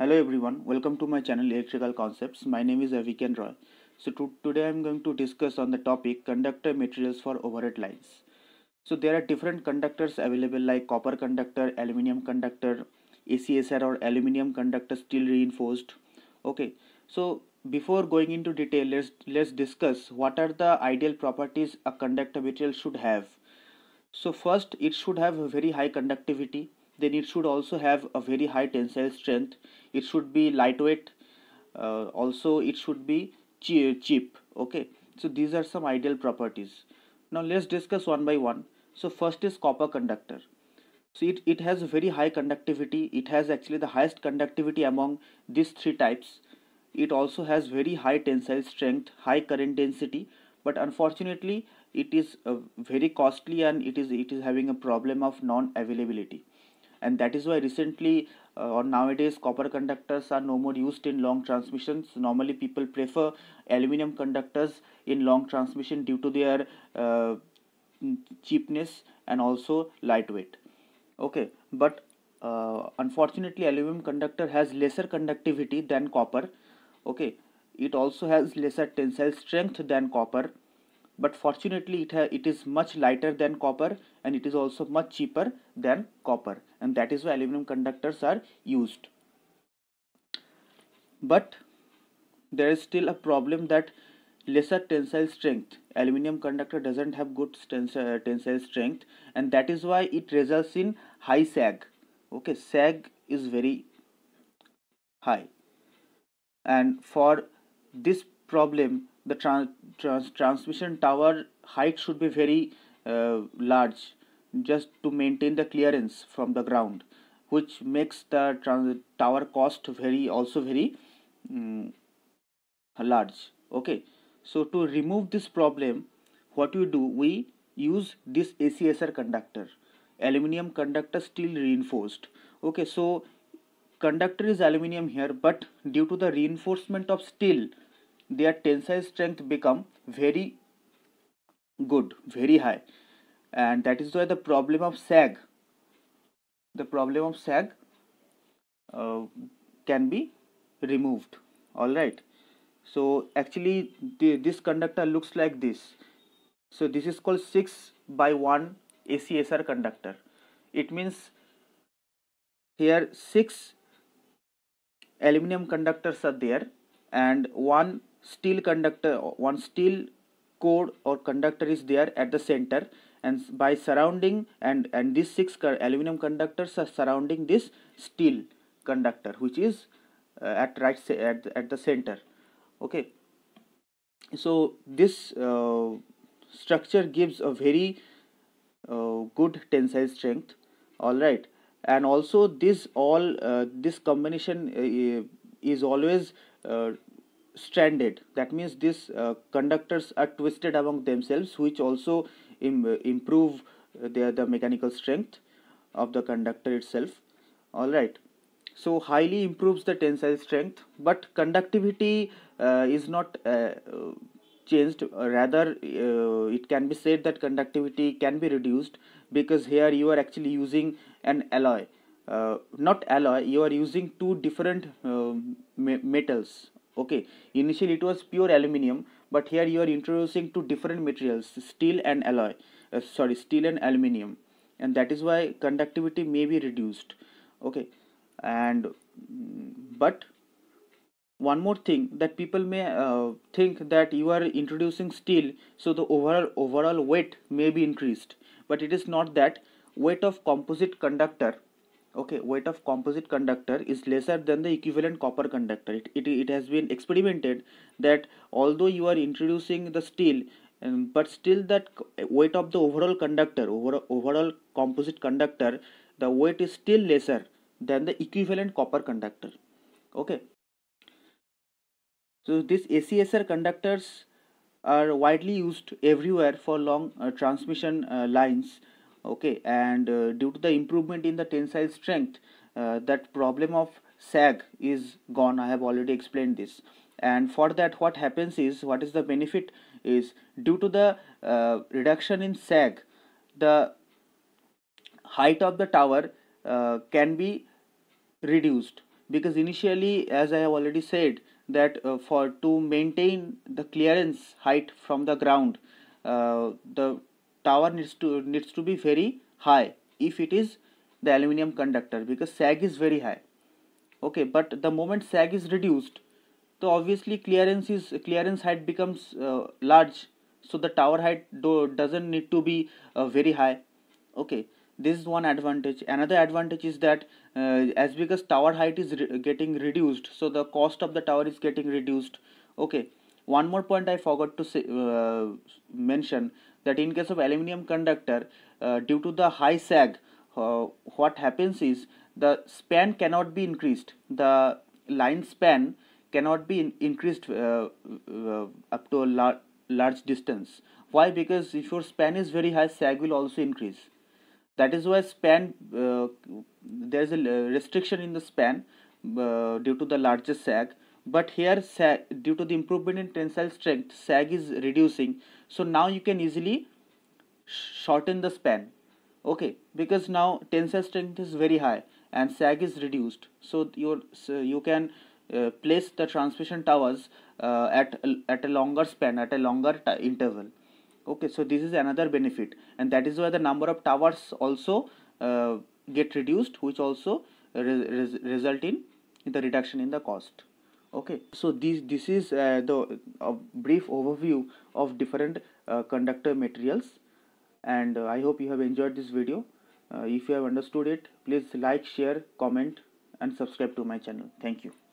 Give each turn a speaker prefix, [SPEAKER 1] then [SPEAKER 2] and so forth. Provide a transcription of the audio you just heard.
[SPEAKER 1] Hello everyone, welcome to my channel Electrical Concepts. My name is Aviken Roy. So to, today I am going to discuss on the topic conductor materials for overhead lines. So there are different conductors available like copper conductor, aluminium conductor, ACSR or aluminium conductor steel reinforced. Okay, so before going into detail, let's, let's discuss what are the ideal properties a conductor material should have. So first, it should have a very high conductivity then it should also have a very high tensile strength it should be lightweight uh, also it should be cheap okay so these are some ideal properties now let's discuss one by one so first is copper conductor so it, it has very high conductivity it has actually the highest conductivity among these three types it also has very high tensile strength high current density but unfortunately it is uh, very costly and it is it is having a problem of non availability and that is why recently uh, or nowadays copper conductors are no more used in long transmissions normally people prefer aluminum conductors in long transmission due to their uh, cheapness and also lightweight okay but uh, unfortunately aluminum conductor has lesser conductivity than copper okay it also has lesser tensile strength than copper but fortunately it, it is much lighter than copper and it is also much cheaper than copper and that is why aluminum conductors are used but there is still a problem that lesser tensile strength aluminum conductor doesn't have good tensile, uh, tensile strength and that is why it results in high sag okay sag is very high and for this problem the trans, trans transmission tower height should be very uh, large just to maintain the clearance from the ground which makes the trans tower cost very also very um, large okay so to remove this problem what we do we use this ACSR conductor aluminium conductor steel reinforced okay so conductor is aluminium here but due to the reinforcement of steel their tensile strength become very good very high and that is why the problem of sag the problem of sag uh, can be removed all right so actually the, this conductor looks like this so this is called 6 by 1 ACSR conductor it means here 6 aluminum conductors are there and one steel conductor one steel core or conductor is there at the center and by surrounding and and these six aluminum conductors are surrounding this steel conductor which is uh, at right at, at the center okay so this uh, structure gives a very uh, good tensile strength all right and also this all uh, this combination uh, is always uh, stranded that means these uh, conductors are twisted among themselves which also Im improve uh, their the mechanical strength of the conductor itself all right so highly improves the tensile strength but conductivity uh, is not uh, changed rather uh, it can be said that conductivity can be reduced because here you are actually using an alloy uh, not alloy you are using two different uh, metals okay initially it was pure aluminium but here you are introducing two different materials steel and alloy uh, sorry steel and aluminium and that is why conductivity may be reduced okay and mm, but one more thing that people may uh, think that you are introducing steel so the overall overall weight may be increased but it is not that weight of composite conductor okay weight of composite conductor is lesser than the equivalent copper conductor it, it, it has been experimented that although you are introducing the steel um, but still that weight of the overall conductor over, overall composite conductor the weight is still lesser than the equivalent copper conductor okay so these ACSR conductors are widely used everywhere for long uh, transmission uh, lines okay and uh, due to the improvement in the tensile strength uh, that problem of sag is gone i have already explained this and for that what happens is what is the benefit is due to the uh, reduction in sag the height of the tower uh, can be reduced because initially as i have already said that uh, for to maintain the clearance height from the ground uh, the tower needs to needs to be very high if it is the aluminium conductor because sag is very high okay but the moment sag is reduced so obviously clearance is clearance height becomes uh, large so the tower height do, doesn't need to be uh, very high okay this is one advantage another advantage is that uh, as because tower height is re getting reduced so the cost of the tower is getting reduced okay one more point i forgot to say, uh, mention that in case of aluminum conductor uh, due to the high sag uh, what happens is the span cannot be increased the line span cannot be in increased uh, uh, up to a lar large distance why because if your span is very high sag will also increase that is why span uh, there is a restriction in the span due to the larger sag but here sag, due to the improvement in tensile strength sag is reducing so now you can easily shorten the span okay because now tensile strength is very high and sag is reduced so your so you can uh, place the transmission towers uh, at at a longer span at a longer interval okay so this is another benefit and that is why the number of towers also uh, get reduced which also re res result in the reduction in the cost okay so this this is uh, the uh, brief overview of different uh, conductor materials and uh, i hope you have enjoyed this video uh, if you have understood it please like share comment and subscribe to my channel thank you